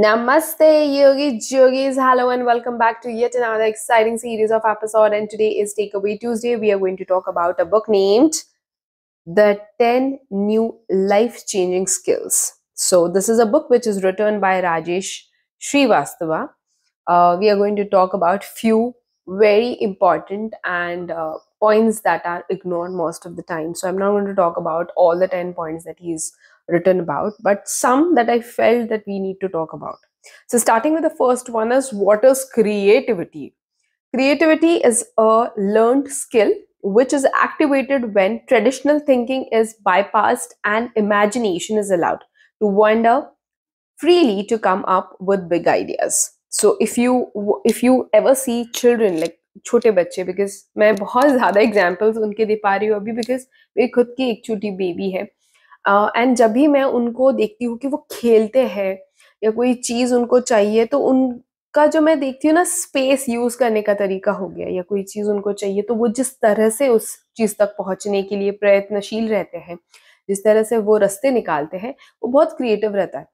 Namaste, yogis, yogis. Hello and welcome back to yet another exciting series of episode. And today is Takeaway Tuesday. We are going to talk about a book named The 10 New Life Changing Skills. So, this is a book which is written by Rajesh Srivastava. Uh, we are going to talk about few very important and uh, points that are ignored most of the time. So, I'm not going to talk about all the 10 points that he's written about, but some that I felt that we need to talk about. So, starting with the first one is what is creativity? Creativity is a learned skill which is activated when traditional thinking is bypassed and imagination is allowed to wander freely to come up with big ideas. So, if you if you ever see children like छोटे बच्चे because मैं बहुत ज़्यादा examples उनके दे पा रही हूँ अभी बिकॉज मेरी खुद की एक छोटी बेबी है एंड जब भी मैं उनको देखती हूँ कि वो खेलते हैं या कोई चीज़ उनको चाहिए तो उनका जो मैं देखती हूँ ना स्पेस यूज़ करने का तरीका हो गया या कोई चीज़ उनको चाहिए तो वो जिस तरह से उस चीज़ तक पहुँचने के लिए प्रयत्नशील रहते हैं जिस तरह से वो रास्ते निकालते हैं वो बहुत क्रिएटिव रहता है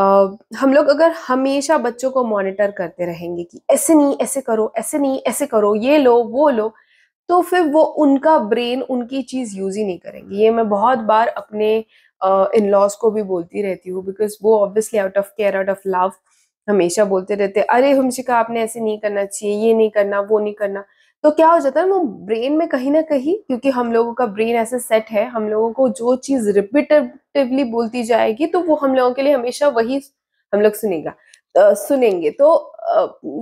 Uh, हम लोग अगर हमेशा बच्चों को मॉनिटर करते रहेंगे कि ऐसे नहीं ऐसे करो ऐसे नहीं ऐसे करो ये लो वो लो तो फिर वो उनका ब्रेन उनकी चीज़ यूज़ ही नहीं करेंगे ये मैं बहुत बार अपने इन लॉज को भी बोलती रहती हूँ बिकॉज वो obviously out of care out of love हमेशा बोलते रहते अरे हमशिका आपने ऐसे नहीं करना चाहिए ये नहीं करना वो नहीं करना तो क्या हो जाता है वो ब्रेन में कहीं ना कहीं क्योंकि हम लोगों का ब्रेन ऐसे सेट है हम लोगों को जो चीज़ रिपीटिवली बोलती जाएगी तो वो हम लोगों के लिए हमेशा वही हम लोग सुनेगा सुनेंगे तो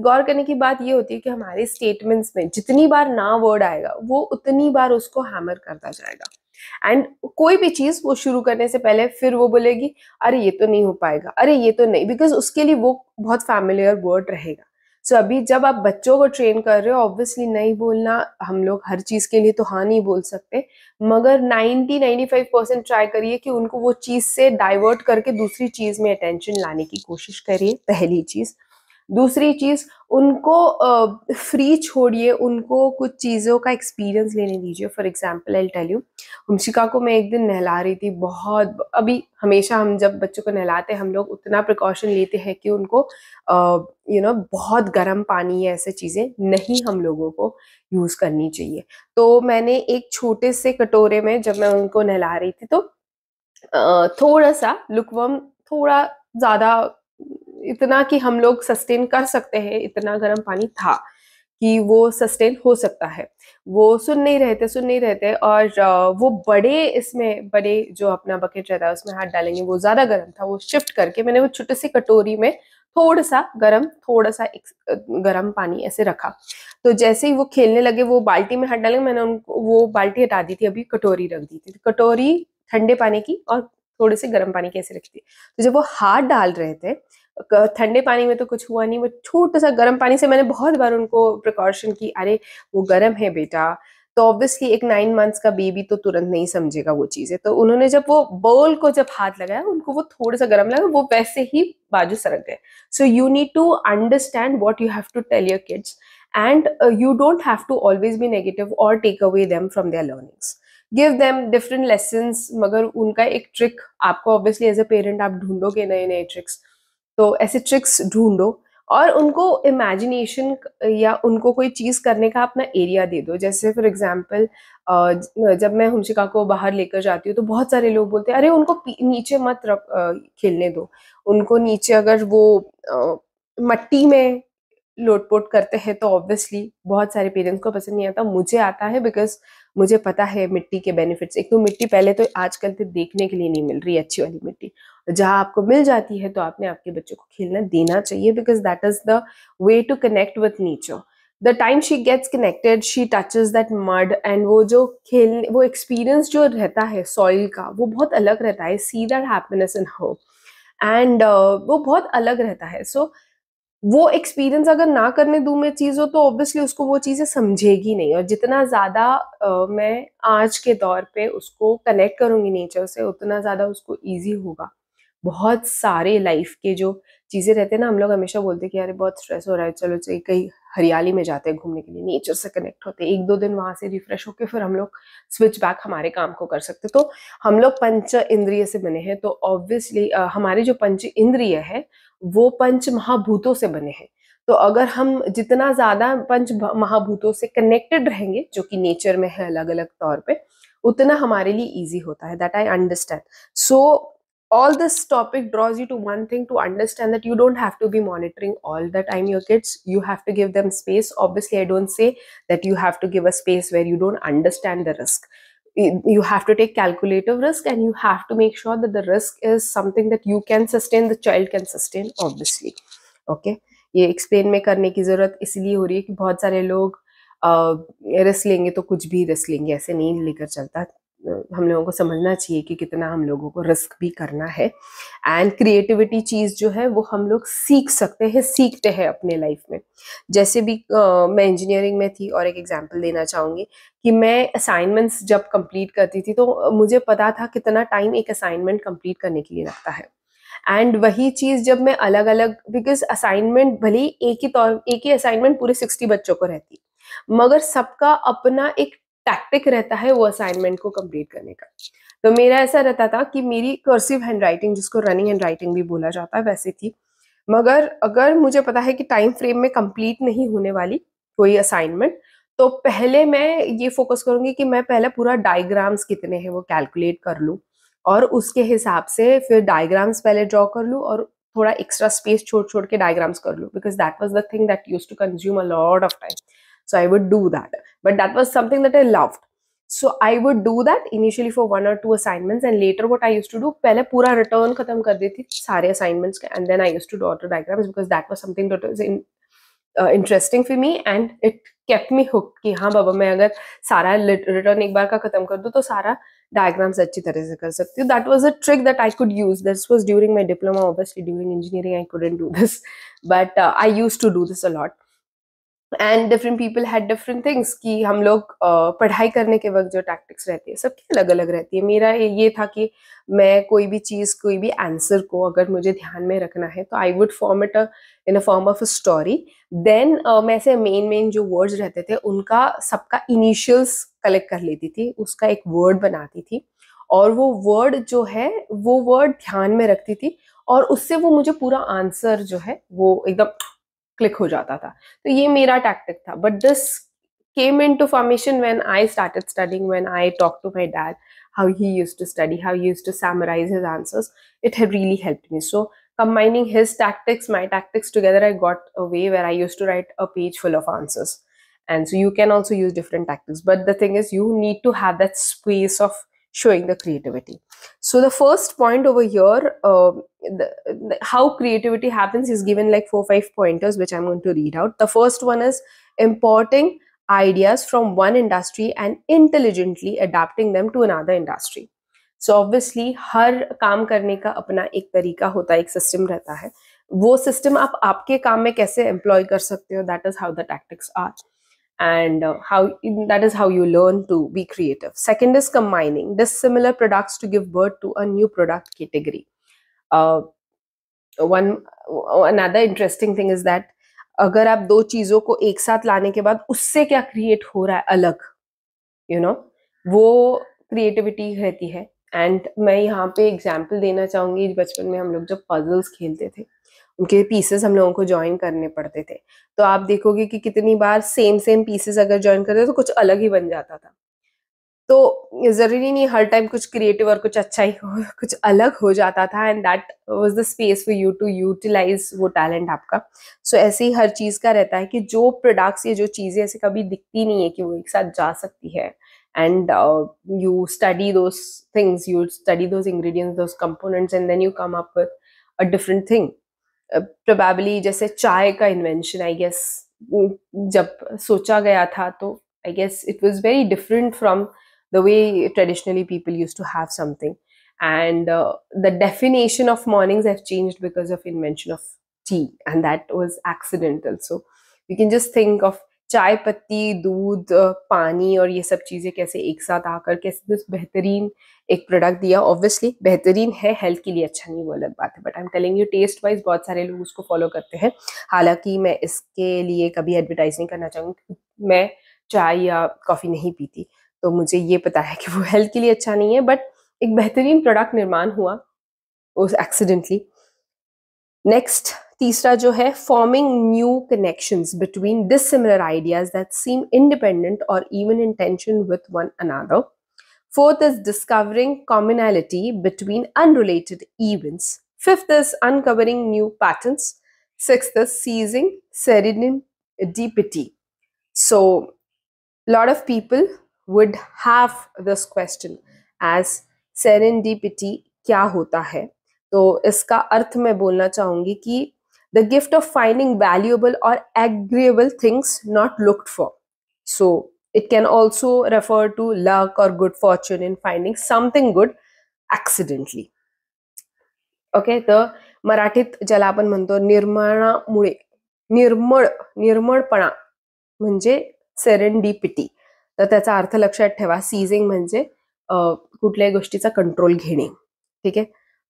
गौर करने की बात ये होती है कि हमारे स्टेटमेंट्स में जितनी बार ना वर्ड आएगा वो उतनी बार उसको हैमर करता जाएगा एंड कोई भी चीज़ वो शुरू करने से पहले फिर वो बोलेगी अरे ये तो नहीं हो पाएगा अरे ये तो नहीं बिकॉज उसके लिए वो बहुत फैमिलियर वर्ड रहेगा सो so, अभी जब आप बच्चों को ट्रेन कर रहे हो ऑब्वियसली नहीं बोलना हम लोग हर चीज़ के लिए तो हाँ नहीं बोल सकते मगर 90-95 परसेंट ट्राई करिए कि उनको वो चीज़ से डाइवर्ट करके दूसरी चीज़ में अटेंशन लाने की कोशिश करिए पहली चीज़ दूसरी चीज़ उनको फ्री छोड़िए उनको कुछ चीज़ों का एक्सपीरियंस लेने दीजिए for example I tell you Hamshika को मैं एक दिन नहला रही थी बहुत अभी हमेशा हम जब बच्चों को नहलाते हम लोग उतना प्रिकॉशन लेते हैं कि उनको यू नो बहुत गर्म पानी है ऐसे चीज़ें नहीं हम लोगों को यूज़ करनी चाहिए तो मैंने एक छोटे से कटोरे में जब मैं उनको नहला रही थी तो थोड़ा सा लुकवम थोड़ा ज़्यादा इतना कि हम लोग सस्टेन कर सकते हैं इतना गर्म पानी था कि वो सस्टेन हो सकता है वो सुन नहीं रहते सुन नहीं रहते और वो बड़े इसमें बड़े जो अपना बकेट रहता है उसमें हाथ डालेंगे वो ज़्यादा गर्म था वो शिफ्ट करके मैंने वो छोटे से कटोरी में थोड़ा सा गरम थोड़ा सा गरम पानी ऐसे रखा तो जैसे ही वो खेलने लगे वो बाल्टी में हाथ डाले मैंने उनको वो बाल्टी हटा दी थी अभी कटोरी रख दी थी कटोरी ठंडे पानी की और थोड़े से गर्म पानी की ऐसे रखी थी तो जब वो हाथ डाल रहे थे ठंडे पानी में तो कुछ हुआ नहीं बट छोटा सा गर्म पानी से मैंने बहुत बार उनको प्रिकॉशन की अरे वो गर्म है बेटा तो ऑब्वियसली एक नाइन मंथ्स का बेबी तो तुरंत नहीं समझेगा वो चीज़ें तो उन्होंने जब वो बोल को जब हाथ लगाया उनको वो थोड़ा सा गर्म लगा वो वैसे ही बाजू सरक गए so you need to understand what you have to tell your kids and you don't have to always be negative और take away them from their learnings give them different lesson मगर उनका एक ट्रिक आपको obviously as a parent आप ढूंढोगे नए नए tricks तो ऐसे ट्रिक्स ढूंढो और उनको इमेजिनेशन या उनको कोई चीज़ करने का अपना एरिया दे दो जैसे फॉर एग्जांपल जब मैं हंशिका को बाहर लेकर जाती हूँ तो बहुत सारे लोग बोलते हैं अरे उनको नीचे मत रख खेलने दो उनको नीचे अगर वो मट्टी में लोटपोट करते हैं तो ऑब्वियसली बहुत सारे पेरेंट्स को पसंद नहीं आता मुझे आता है बिकॉज मुझे पता है मिट्टी के बेनिफिट्स एक तो मिट्टी पहले तो आजकल तो देखने के लिए नहीं मिल रही अच्छी वाली मिट्टी जहाँ आपको मिल जाती है तो आपने आपके बच्चों को खेलना देना चाहिए because that is the way to connect with nature the time she gets connected she touches that mud and वो जो खेल वो एक्सपीरियंस जो रहता है सॉइल का वो बहुत अलग रहता है सी दैट हैप्पीनेस इन हो एंड वो बहुत अलग रहता है सो so, वो एक्सपीरियंस अगर ना करने दूँ मैं चीज़ों तो ऑब्वियसली उसको वो चीज़ें समझेगी नहीं और जितना ज़्यादा मैं आज के दौर पे उसको कनेक्ट करूँगी नेचर से उतना ज़्यादा उसको ईजी होगा बहुत सारे लाइफ के जो चीज़ें रहते हैं ना हम लोग हमेशा बोलते हैं कि अरे बहुत स्ट्रेस हो रहा है चलो चाहिए कहीं हरियाली में जाते हैं घूमने के लिए नेचर से कनेक्ट होते हैं एक दो दिन वहाँ से रिफ्रेश होकर फिर हम लोग स्विच बैक हमारे काम को कर सकते तो हम लोग पंच इंद्रिय से बने हैं तो ऑब्वियसली हमारे जो पंच इंद्रिय है वो पंच महाभूतों से बने हैं तो अगर हम जितना ज़्यादा पंच महाभूतों से कनेक्टेड रहेंगे जो कि नेचर में है अलग अलग तौर पर उतना हमारे लिए इजी होता है that I understand so all this topic draws you to one thing to understand that you don't have to be monitoring all the time your kids you have to give them space obviously i don't say that you have to give a space where you don't understand the risk you have to take calculative risk and you have to make sure that the risk is something that you can sustain the child can sustain obviously okay ये explain में करने की ज़रूरत इसलिए हो रही है कि बहुत सारे लोग रिस्क लेंगे तो कुछ भी रिस्क लेंगे ऐसे नहीं लेकर चलता हम लोगों को समझना चाहिए कि कितना हम लोगों को रिस्क भी करना है एंड क्रिएटिविटी चीज़ जो है वो हम लोग सीख सकते हैं सीखते हैं अपने लाइफ में जैसे भी आ, मैं इंजीनियरिंग में थी और एक एग्जांपल देना चाहूँगी कि मैं असाइनमेंट्स जब कंप्लीट करती थी तो मुझे पता था कितना टाइम एक असाइनमेंट कंप्लीट करने के लिए लगता है एंड वही चीज़ जब मैं अलग अलग बिकॉज असाइनमेंट भले ही एक ही तौर एक ही असाइनमेंट पूरे सिक्सटी बच्चों को रहती मगर सबका अपना एक टैक्टिक रहता है वो असाइनमेंट को कंप्लीट करने का तो मेरा ऐसा रहता था कि मेरी कर्सिव हैंड राइटिंग जिसको रनिंग हैंड राइटिंग भी बोला जाता है वैसे थी मगर अगर मुझे पता है कि टाइम फ्रेम में कंप्लीट नहीं होने वाली कोई असाइनमेंट तो पहले मैं ये फोकस करूंगी कि मैं पहले पूरा डायग्राम्स कितने हैं वो कैलकुलेट कर लूँ और उसके हिसाब से फिर डायग्राम्स पहले ड्रॉ कर लूँ और थोड़ा एक्स्ट्रा स्पेस छोड़ छोड़ के डायग्राम्स कर लूँ because that was the thing that use to consume a lot of time so I would do that but that was something that i loved so i would do that initially for one or two assignments and later what i used to do pehle pura return khatam kar deti sare assignments ka, and then i used to draw the diagrams because that was something that was in, uh, interesting for me and it kept me hooked ki ha baba main agar sara return ek bar ka khatam kar do to sara diagrams achhi tarah se kar sakti hu that was a trick that i could use this was during my diploma obviously during engineering i couldn't do this but uh, i used to do this a lot and different people had different things कि हम लोग पढ़ाई करने के वक्त जो tactics रहती है सबकी अलग अलग रहती है मेरा ये था कि मैं कोई भी चीज़ कोई भी आंसर को अगर मुझे ध्यान में रखना है तो I would form it in a form of a story then मैं ऐसे मेन मेन जो वर्ड्स रहते थे उनका सबका इनिशियल्स कलेक्ट कर लेती थी उसका एक वर्ड बनाती थी और वो वर्ड जो है वो वर्ड ध्यान में रखती थी और उससे वो मुझे पूरा आंसर जो है वो एकदम क्लिक हो जाता था तो ये मेरा टैक्टिक था but this came into formation when I started studying, when I talked to my dad, how he used to study, how he used to summarize his answers. It had really helped me. So, combining his tactics, my tactics together, I got a way where I used to write a page full of answers. And so, you can also use different tactics. But the thing is, you need to have that space of showing the creativity. So the first point over here, uh, the, the, how creativity happens is given like four, five pointers, which I'm going to read out. The first one is importing ideas from one industry and intelligently adapting them to another industry. So obviously, हर काम करने का अपना एक तरीका होता है एक सिस्टम रहता है वो सिस्टम आप आपके काम में कैसे एम्प्लॉय कर सकते हो that is how the and uh, how that is how you learn to be creative second is combining dissimilar products to give birth to a new product category uh, one another interesting thing is that agar aap do cheezon ko ek साथ lane ke baad usse kya create ho raha hai alag you know? wo creativity rehti hai and main yahan pe example dena chahungi bachpan mein hum log jab puzzles khelte the उनके pieces हम लोगों को join करने पड़ते थे तो आप देखोगे कि कितनी बार सेम सेम पीसेस अगर ज्वाइन करते तो कुछ अलग ही बन जाता था तो ज़रूरी नहीं हर टाइम कुछ क्रिएटिव और कुछ अच्छा ही हो कुछ अलग हो जाता था and that was the space for you to utilize वो टैलेंट आपका सो so, ऐसे ही हर चीज़ का रहता है कि जो प्रोडक्ट्स या जो चीज़ें ऐसे कभी दिखती नहीं है कि वो एक साथ जा सकती है and you study those things you study those ingredients those components and then you come up with a different thing probably जैसे चाय का इन्वेंशन आई गेस जब सोचा गया था तो I guess it was very different from the way traditionally people use to have something and uh, the definition of mornings have changed because of invention of tea and that was accidental so you can just think of चाय पत्ती दूध पानी और ये सब चीज़ें कैसे एक साथ आकर कैसे उस बेहतरीन एक प्रोडक्ट दिया ऑब्वियसली बेहतरीन है हेल्थ के लिए अच्छा नहीं वो अलग बात है but I am telling you taste wise बहुत सारे लोग उसको फॉलो करते हैं हालांकि मैं इसके लिए कभी एडवर्टाइज नहीं करना चाहूँगी मैं चाय या कॉफ़ी नहीं पीती तो मुझे ये पता है कि वो हेल्थ के लिए अच्छा नहीं है बट एक बेहतरीन प्रोडक्ट निर्माण हुआ उस एक्सीडेंटली नेक्स्ट तीसरा जो है forming new connections between dissimilar ideas that seem independent और even in tension with one another fourth is discovering commonality between unrelated events fifth is uncovering new pattern sixth is seizing serendipity so lot of people would have this question as serendipity क्या होता है तो इसका अर्थ मैं बोलना चाहूंगी कि the gift of finding valuable or agreeable things not looked for. So it can also refer to luck or good fortune in finding something good accidentally. Okay, तर Marathit ज्याला आपण म्हणतो निर्माणामुळे nirmal निर्मळपणा Manje serendipity. तर त्याचा अर्थ lakshat ठेवा seizing म्हणजे कुठल्याही गोष्टीचा कंट्रोल घेणे ठीक आहे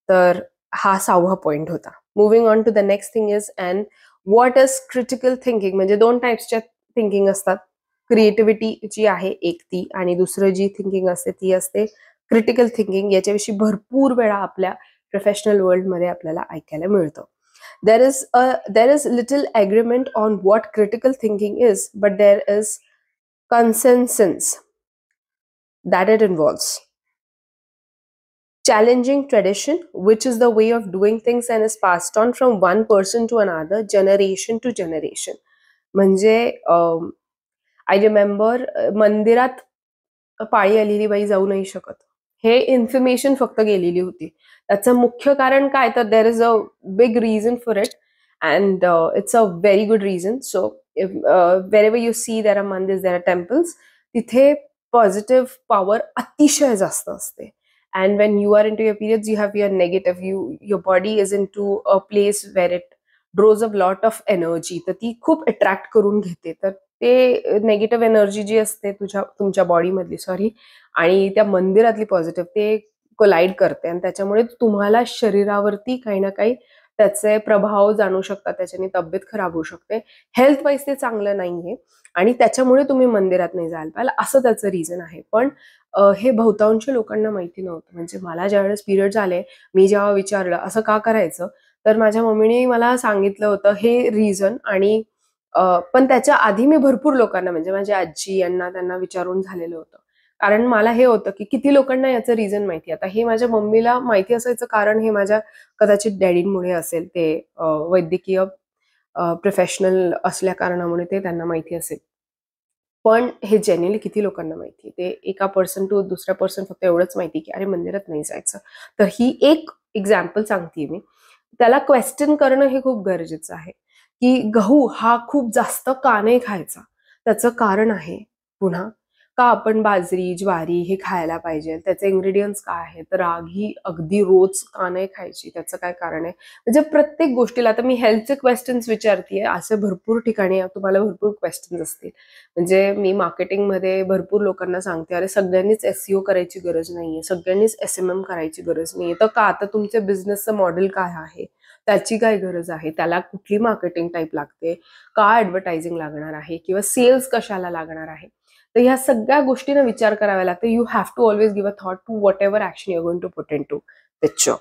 तर हा सहावा पॉइंट होता moving on to the next thing is and what is critical thinking म्हणजे दोन टाईप्सच्या थिंकिंग असतात क्रिएटिव्हिटी जी आहे एक ती आणि दुसरं जी थिंकिंग असते ती असते क्रिटिकल थिंकिंग याच्याविषयी भरपूर वेळा आपल्या प्रोफेशनल वर्ल्डमध्ये आपल्याला ऐकायला मिळतं there is a there is little agreement on what critical thinking is but there is consensus that it involves challenging tradition, which is the way of doing things and is passed on from one person to another, generation to generation. Manje, um, I remember uh, Mandirat पाळी आलेली by जाऊ नाही शकत हे information फक्त गेलेली होती a मुख्य कारण काय तर there is a big reason for it and it's a very good reason so wherever you see there are mandir there are temples तिथे पॉझिटिव्ह पॉवर अतिशय जास्त असते and when you are into your periods you have your negative you your body is into a place where it draws a lot of energy तर ती खूप attract करून घेते तर ते नेगेटिव्ह एनर्जी जी असते तुझ्या तुमच्या बॉडीमधली सॉरी आणि त्या मंदिरातली पॉझिटिव्ह ते कोलाइड करते आणि त्याच्यामुळे तुम्हाला शरीरावरती काही ना काही त्याचे प्रभाव जाणू शकता त्याच्याने तब्येत खराब होऊ शकते हेल्थ वाईज ते चांगलं नाहीये आणि त्याच्यामुळे तुम्ही मंदिरात नाही जायला पाहिजे असं त्याचं रिझन आहे पण हे बहुतांश लोकांना माहिती नव्हतं म्हणजे मला ज्यावेळेस पिरियड आले मी जेव्हा विचारलं असं का करायचं तर माझ्या मम्मीने मला सांगितलं होतं हे रिझन आणि पण त्याच्या आधी मी भरपूर लोकांना म्हणजे माझ्या आजी यांना त्यांना विचारून झालेलं होतं कारण मला हे होतं की किती लोकांना याचं रिझन माहिती आता हे माझ्या मम्मीला माहिती असायचं कारण हे माझ्या कदाचित डॅडींमुळे असेल ते वैद्यकीय प्रोफेशनल असल्या कारणामुळे ते त्यांना माहिती असेल पण हे जेन्युअली किती लोकांना माहिती ते एका पर्सन टू दुसऱ्या पर्सन फक्त एवढंच माहिती की अरे मंदिरात नाही जायचं तर ही एक एक्झाम्पल सांगते मी त्याला क्वेश्चन करणं हे खूप गरजेचं आहे की गहू हा खूप जास्त काने खायचा त्याचं कारण आहे पुन्हा का आपण बाजरी ज्वारी हे खायला पाहिजे त्याचे इंग्रेडियंट्स काय आहेत ही अगदी रोज का नाही खायची त्याचं काय कारण आहे म्हणजे प्रत्येक गोष्टीला आता मी हेल्थचे क्वेश्चन्स विचारते असे भरपूर ठिकाणी तुम्हाला भरपूर क्वेश्चन्स असतील म्हणजे मी मार्केटिंगमध्ये भरपूर लोकांना सांगते अरे सगळ्यांनीच एस e करायची गरज नाहीये सगळ्यांनीच एस एम एम करायची गरज नाहीये तर का आता तुमच्या बिझनेसचं मॉडेल काय आहे त्याची काय गरज आहे त्याला कुठली मार्केटिंग टाईप लागते का ॲडव्हर्टायझिंग लागणार आहे किंवा सेल्स कशाला लागणार आहे तर ह्या सगळ्या गोष्टींना विचार करावा लागतो you have to always give a thought to whatever action you're going to put into picture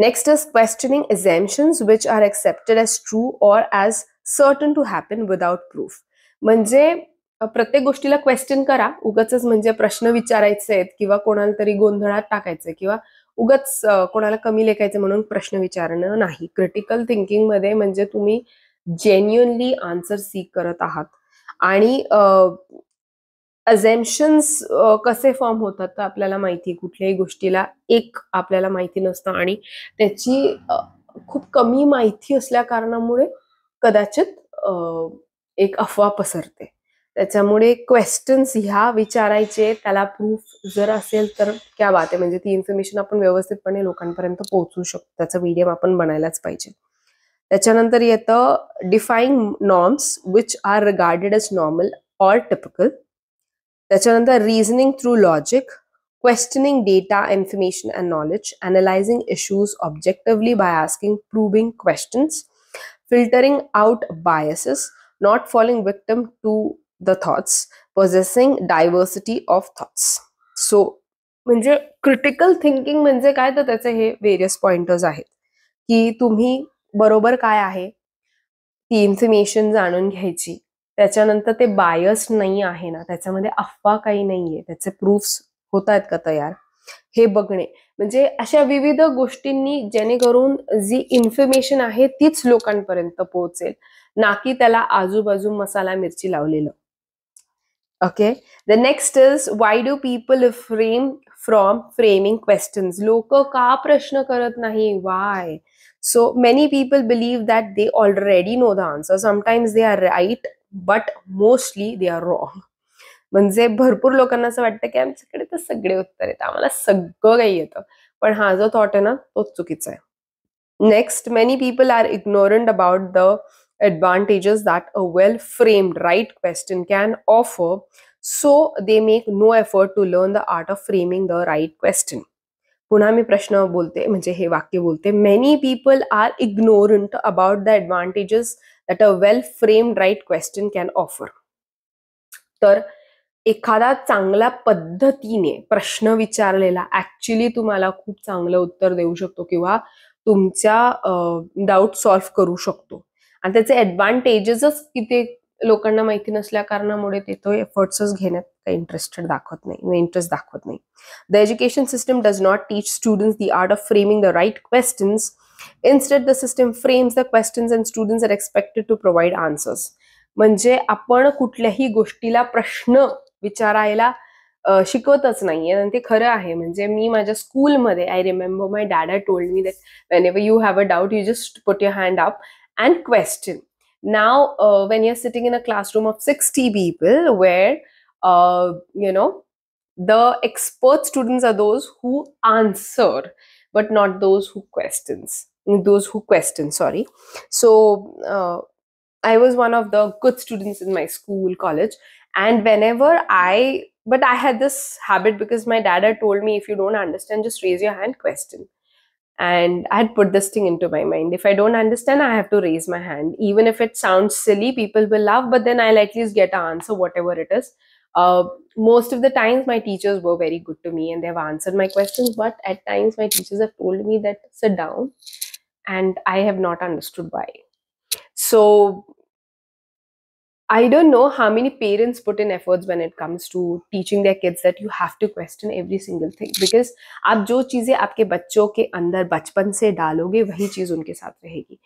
next is questioning assumptions which are accepted as true or as certain to happen without proof म्हणजे प्रत्येक गोष्टीला question करा उगाच म्हणजे प्रश्न विचारायचे आहेत किंवा कोणाला तरी गोंधळात टाकायचं किंवा उगाच कोणाला कमी लेखायचं म्हणून प्रश्न विचारणं नाही क्रिटिकल थिंकिंगमध्ये म्हणजे तुम्ही जेन्युअनली आन्सर सीक करत आहात आणि अझेम्शन्स कसे फॉर्म होतात तर आपल्याला माहिती कुठल्याही गोष्टीला एक आपल्याला माहिती नसतं आणि त्याची खूप कमी माहिती असल्या कारणामुळे कदाचित एक अफवा पसरते त्याच्यामुळे क्वेश्चन्स ह्या विचारायचे त्याला प्रूफ जर असेल तर क्या बात आहे म्हणजे ती इन्फॉर्मेशन आपण व्यवस्थितपणे लोकांपर्यंत पोहोचू शकतो त्याचा मीडियम आपण बनायलाच पाहिजे त्याच्यानंतर येतं defying norms which are regarded as normal or typical त्याच्यानंतर reasoning through logic questioning data information and knowledge analysing issues objectively by asking proving questions filtering out biases not falling victim to the thoughts possessing diversity of thoughts so म्हणजे critical thinking म्हणजे काय तर त्याचे हे various point आहेत की तुम्ही बरोबर काय आहे ती इन्फॉर्मेशन जाणून घ्यायची त्याच्यानंतर ते बायस नाही आहे ना त्याच्यामध्ये अफवा काही नाही आहे त्याचे प्रूफ्स होत आहेत का तयार हे बघणे म्हणजे अशा विविध गोष्टींनी जेणेकरून जी इन्फॉर्मेशन आहे तीच लोकांपर्यंत पोहोचेल ना की त्याला आजूबाजू मसाला मिरची लावलेलं okay the next is why do people frame from framing question लोक का प्रश्न करत नाही why so many people believe that they already know the answer sometimes they are right but mostly they are wrong म्हणजे भरपूर लोकांना असं वाटतं की आमच्याकडे तर सगळे उत्तर आहेत आम्हाला सगळं काही येतं पण हा जो थॉट आहे ना तो चुकीचा आहे next many people are ignorant about the advantages that a well framed right question can offer so they make no effort to learn the art of framing the right question पुन्हा मी प्रश्न बोलते म्हणजे हे वाक्य बोलते many people are ignorant about the advantages that a well frame right question can offer तर एखादा चांगल्या पद्धतीने प्रश्न विचारलेला ऍक्च्युली तुम्हाला खूप चांगलं उत्तर देऊ शकतो किंवा तुमच्या डाऊट सॉल्व्ह करू शकतो आणि त्याचे ऍडव्हानेजेसच किती लोकांना माहिती नसल्या कारणामुळे ते तो एफर्ट्सच घेण्यात काही इंटरेस्टेड दाखवत नाही इंटरेस्ट म्हणजे दाखवत नाही the education system does not teach student the art of framing the right questions instead the system frames the questions and students are expected to provide answers म्हणजे आपण कुठल्याही गोष्टीला प्रश्न विचारायला शिकवतच नाहीये आणि ते खरं आहे म्हणजे मी माझ्या स्कूलमध्ये I remember my dada told me that whenever you have a doubt you just put your hand up and question now when you are sitting in a classroom of sixty people where you know the expert students are those who answer but not those who questions those who question sorry so uh, i was one of the good students in my school college and whenever i but i had this habit because my dad had told me if you don't understand just raise your hand question and i had put this thing into my mind if i don't understand i have to raise my hand even if it sounds silly people will laugh but then i'll at least get an answer whatever it is uh, most of the times my teachers were very good to me and they've answered my questions but at times my teachers have told me that sit down and I have not understood why. So I don't know how many parents put in efforts when it comes to teaching their kids that you have to question every single thing because आप जो चीज़ें आपके बच्चों के अंदर बचपन से डालोगे वही चीज़ उनके साथ रहेगी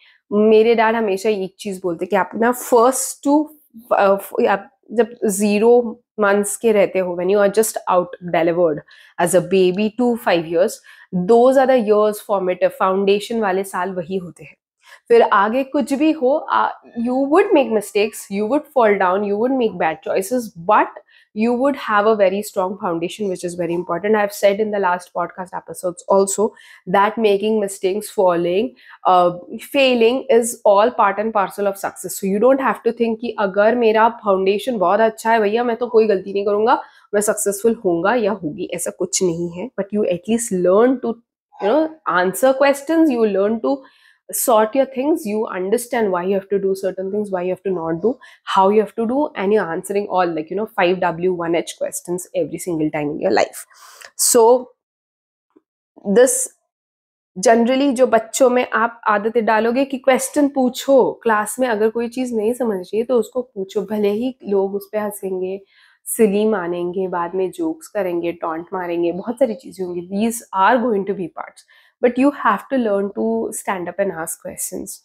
मेरे डैड हमेशा एक चीज़ बोलते कि आप ना फर्स्ट टू आप जब ज़ीरो मंथ्स के रहते हो when you are just out delivered as a baby two five years दो ज्यादा ईयर्स फॉर्मेटिव फाउंडेशन वाले साल वही होते हैं फिर आगे कुछ भी हो you would make mistakes you would fall down you would make bad choices but you would have a very strong foundation, which is very important. I've said in the last podcast episodes also that making mistakes, falling, uh, failing is all part and parcel of success. So you don't have to think कि अगर मेरा foundation बहुत अच्छा है भैया मैं तो कोई गलती नहीं करूँगा मैं सक्सेसफुल होऊंगा या होगी ऐसा But you at least learn to learn to you know answer question sort your things you understand why you have to do certain things why you have to not do how you have to do and you're answering all like you know 5w1h questions every single time in your life so this generally जो बच्चों में आप आदतें डालोगे कि question पूछो class में अगर कोई चीज़ नहीं समझ रही है तो उसको पूछो भले ही लोग उस पर हंसेंगे सिली मानेंगे बाद में जोक्स करेंगे टॉन्ट मारेंगे बहुत सारी चीज़ें होंगी these are going to be parts but you have to learn to stand up and ask questions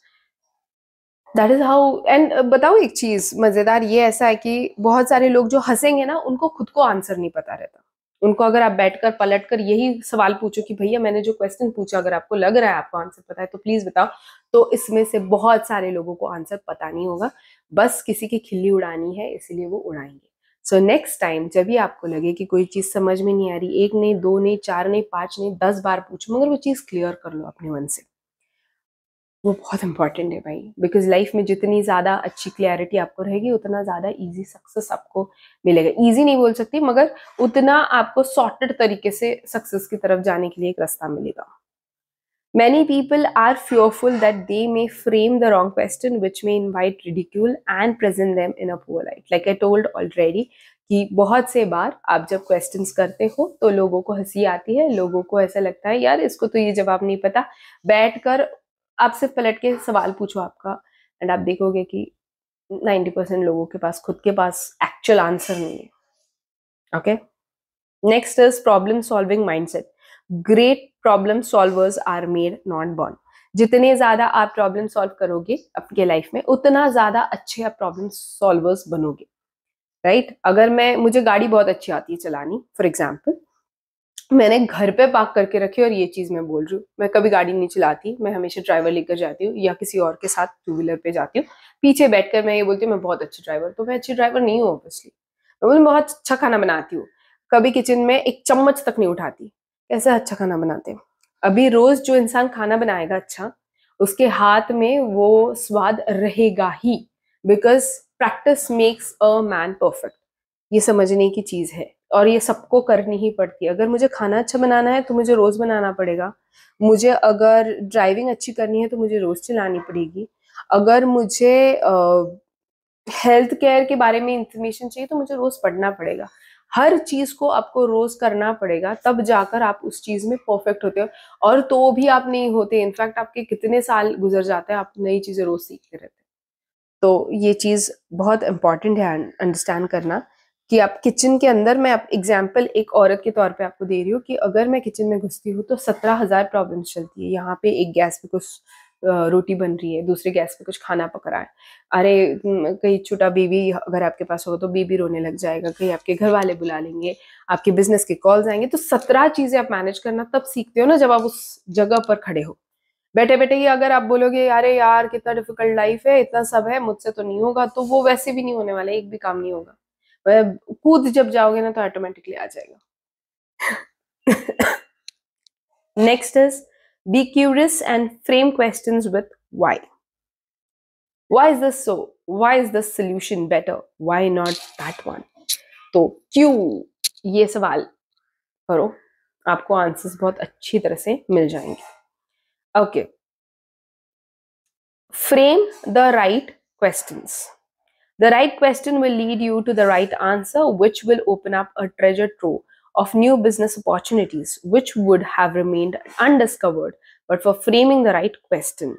that is how and बताओ एक चीज मजेदार ये ऐसा है कि बहुत सारे लोग जो हंसेंगे ना उनको खुद को आंसर नहीं पता रहता उनको अगर आप बैठकर पलट कर यही सवाल पूछो कि भैया मैंने जो क्वेश्चन पूछा अगर आपको लग रहा है आपको आंसर पता है तो प्लीज बताओ तो इसमें से बहुत सारे लोगों को आंसर पता नहीं होगा बस किसी की खिल्ली उड़ानी है इसीलिए वो उड़ाएंगे सो नेक्स्ट टाइम जब भी आपको लगे कि कोई चीज़ समझ में नहीं आ रही एक नहीं दो नहीं चार नहीं पाँच नहीं दस बार पूछो मगर वो चीज़ क्लियर कर लो अपने मन से वो बहुत इंपॉर्टेंट है भाई बिकॉज लाइफ में जितनी ज़्यादा अच्छी क्लैरिटी आपको रहेगी उतना ज़्यादा ईजी सक्सेस आपको मिलेगा ईजी नहीं बोल सकती मगर उतना आपको सॉर्टेड तरीके से सक्सेस की तरफ जाने के लिए एक रास्ता मिलेगा Many people are fearful that they may frame the wrong question, which may invite ridicule and present them in a poor light. Like I told already, कि बहुत से बार आप जब क्वेश्चंस करते हो तो लोगों को हंसी आती है लोगों को ऐसा लगता है यार इसको तो ये जवाब नहीं पता बैठ कर आप सिर्फ पलट के सवाल पूछो आपका एंड आप देखोगे कि 90 परसेंट लोगों के पास खुद के पास एक्चुअल आंसर नहीं है okay next is problem solving mindset great problem solvers are made not born जितने ज्यादा आप प्रॉब्लम सॉल्व करोगे आपके लाइफ में उतना ज्यादा अच्छे आप प्रॉब्लम सॉल्वर्स बनोगे राइट right? अगर मैं मुझे गाड़ी बहुत अच्छी आती है चलानी फॉर एग्जाम्पल मैंने घर पे पार्क करके रखी और ये चीज़ मैं बोल रही हूँ मैं कभी गाड़ी नहीं चलाती मैं हमेशा ड्राइवर लेकर जाती हूँ या किसी और के साथ टू व्हीलर पे जाती हूँ पीछे बैठकर मैं ये बोलती हूँ मैं बहुत अच्छी ड्राइवर तो मैं अच्छी ड्राइवर नहीं हूँ ऑब्वियसली मैं बहुत अच्छा खाना बनाती हूँ कभी किचन में एक चम्मच तक नहीं उठाती कैसे अच्छा खाना बनाते हैं अभी रोज जो इंसान खाना बनाएगा अच्छा उसके हाथ में वो स्वाद रहेगा ही because practice makes a man perfect ये समझने की चीज़ है और ये सबको करनी ही पड़ती है अगर मुझे खाना अच्छा बनाना है तो मुझे रोज़ बनाना पड़ेगा मुझे अगर ड्राइविंग अच्छी करनी है तो मुझे रोज़ चलानी पड़ेगी अगर मुझे हेल्थ केयर के बारे में इंफॉर्मेशन चाहिए तो मुझे रोज़ पढ़ना पड़ेगा हर चीज को आपको रोज करना पड़ेगा तब जाकर आप उस चीज में परफेक्ट होते हो और तो भी आप नहीं होते इनफैक्ट आपके कितने साल गुजर जाते हैं आप नई चीजें रोज सीखते रहते हैं तो ये चीज बहुत इंपॉर्टेंट है अंडरस्टैंड करना कि आप किचन के अंदर मैं आप एग्जाम्पल एक औरत के तौर पे आपको दे रही हूँ कि अगर मैं किचन में घुसती हूँ तो सत्रह हजार प्रॉब्लम चलती है यहाँ पे एक गैस पे कुछ रोटी बन रही है दूसरे गैस पे कुछ खाना पक रहा है अरे कहीं छोटा बेबी अगर आपके पास होगा तो बीबी रोने लग जाएगा कहीं आपके घर वाले बुला लेंगे आपके बिजनेस के कॉल्स आएंगे तो सत्रह चीजें आप मैनेज करना तब सीखते हो ना जब आप उस जगह पर खड़े हो बैठे बैठे ही अगर आप बोलोगे अरे यार कितना डिफिकल्ट लाइफ है इतना सब है मुझसे तो नहीं होगा तो वो वैसे भी नहीं होने वाला एक भी काम नहीं होगा कूद मतलब जब जाओगे ना तो ऑटोमेटिकली आ जाएगा next is Be curious and frame questions with why. Why is this so? Why is this solution better? Why not that one? So, क्यों ये सवाल करो आपको आंसर्स बहुत अच्छी तरह से मिल जाएंगे okay frame the right questions The right question will lead you to the right answer, which will open up a treasure trove of new business opportunities which would have remained undiscovered but for framing the right question.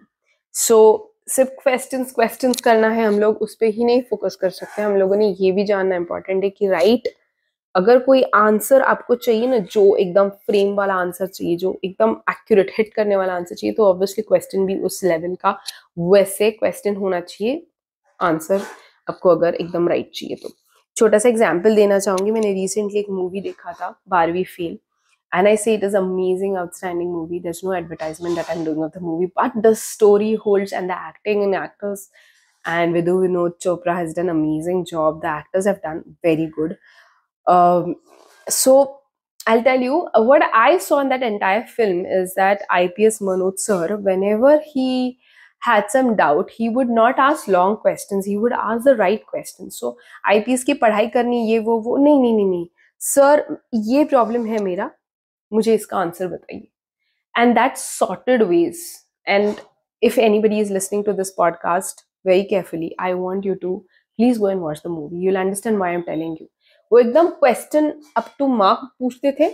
So सिर्फ question question करना है हम लोग उस पर ही नहीं focus कर सकते हम लोगों ने ये भी जानना इम्पोर्टेंट है कि राइट अगर कोई आंसर आपको चाहिए ना जो एकदम फ्रेम वाला आंसर चाहिए जो एकदम एक्यूरेट हिट करने वाला आंसर चाहिए तो ऑब्वियसली क्वेश्चन भी उस लेवल का वैसे क्वेश्चन होना चाहिए आंसर आपको अगर एकदम राइट चाहिए तो छोटा सा एग्जाम्पल देना चाहूंगी मैंने रिसेंटली एक मूवी देखा था Barvi fail and I see it is amazing outstanding movie thus no advertisement at end of the movie but the story holds and the acting in actors and Vidhu Vinod Chopra has done amazing job the actors have done very good so I tell you what I saw that entire film is that I P S Manoj sir whenever he had some doubt he would not ask long questions he would ask the right questions so IPS की पढ़ाई करनी ये वो वो नहीं नहीं नहीं नहीं सर ये प्रॉब्लम है मेरा मुझे इसका आंसर बताइए and that sorted ways and if anybody is listening to this podcast very carefully I want you to please go and watch the movie you'll understand why am telling you वो एकदम question up to mark पूछते थे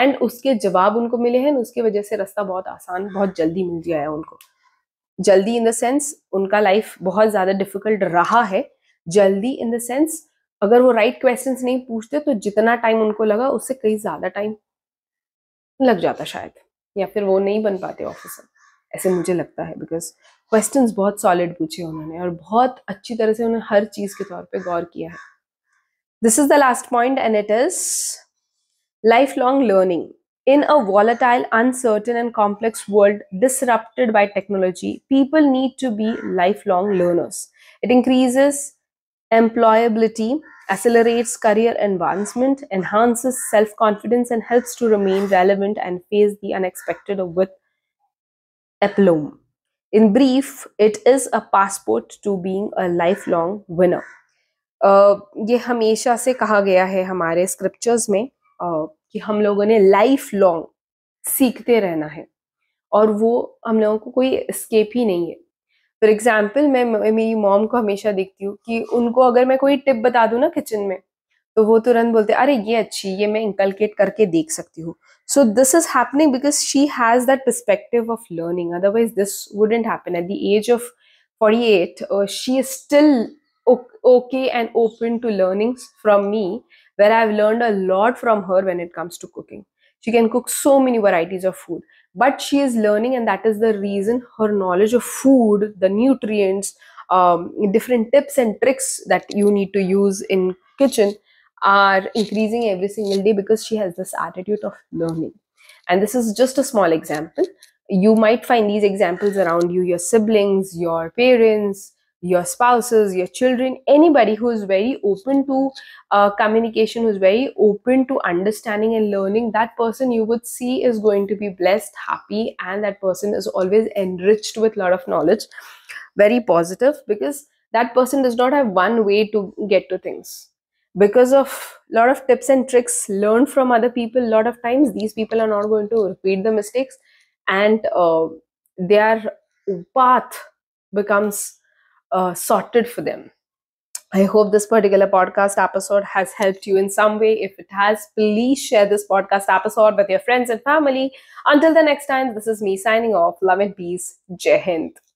and उसके जवाब उनको मिले हैं उसकी वजह से रास्ता बहुत आसान बहुत जल्दी मिल गया है उनको जल्दी इन द सेंस उनका लाइफ बहुत ज़्यादा डिफिकल्ट रहा है जल्दी इन द सेंस अगर वो राइट right क्वेश्चंस नहीं पूछते तो जितना टाइम उनको लगा उससे कहीं ज़्यादा टाइम लग जाता शायद या फिर वो नहीं बन पाते ऑफिसर ऐसे मुझे लगता है बिकॉज क्वेश्चंस बहुत सॉलिड पूछे उन्होंने और बहुत अच्छी तरह से उन्होंने हर चीज़ के तौर पर गौर किया है this is the last point and it is life long learning In a volatile, uncertain, and complex world disrupted by technology, people need to be lifelong learners. It increases employability, accelerates career advancement, enhances self confidence, and helps to remain relevant and face the unexpected with aplomb. In brief, it is a passport to being a lifelong winner. Uh, ये हमेशा से कहा गया है हमारे scriptures में uh, कि हम लोगों ने लाइफ लॉन्ग सीखते रहना है और वो हम लोगों को कोई स्केप ही नहीं है फॉर एग्जाम्पल मैं मेरी मॉम को हमेशा देखती हूँ कि उनको अगर मैं कोई टिप बता दूँ ना किचन में तो वो तुरंत बोलते अरे ये अच्छी ये मैं इंकलकेट करके देख सकती हूँ so this is happening because she has that perspective of learning otherwise this wouldn't happen at the age of forty eight she is still okay and open to learnings from me where I've learned a lot from her when it comes to cooking. She can cook so many varieties of food, but she is learning, and that is the reason her knowledge of food, the nutrients, um, different tips and tricks that you need to use in kitchen are increasing every single day because she has this attitude of learning. And this is just a small example. You might find these examples around you, your siblings, your parents, your spouses, your children, anybody who is very open to uh, communication, who's very open to understanding and learning, that person you would see is going to be blessed, happy, and that person is always enriched with a lot of knowledge. Very positive because that person does not have one way to get to things. Because of a lot of tips and tricks learned from other people, a lot of times these people are not going to repeat the mistakes and uh, their path becomes uh, sorted for them. I hope this particular podcast episode has helped you in some way. If it has, please share this podcast episode with your friends and family. Until the next time, this is me signing off. Love and peace. Jai Hind.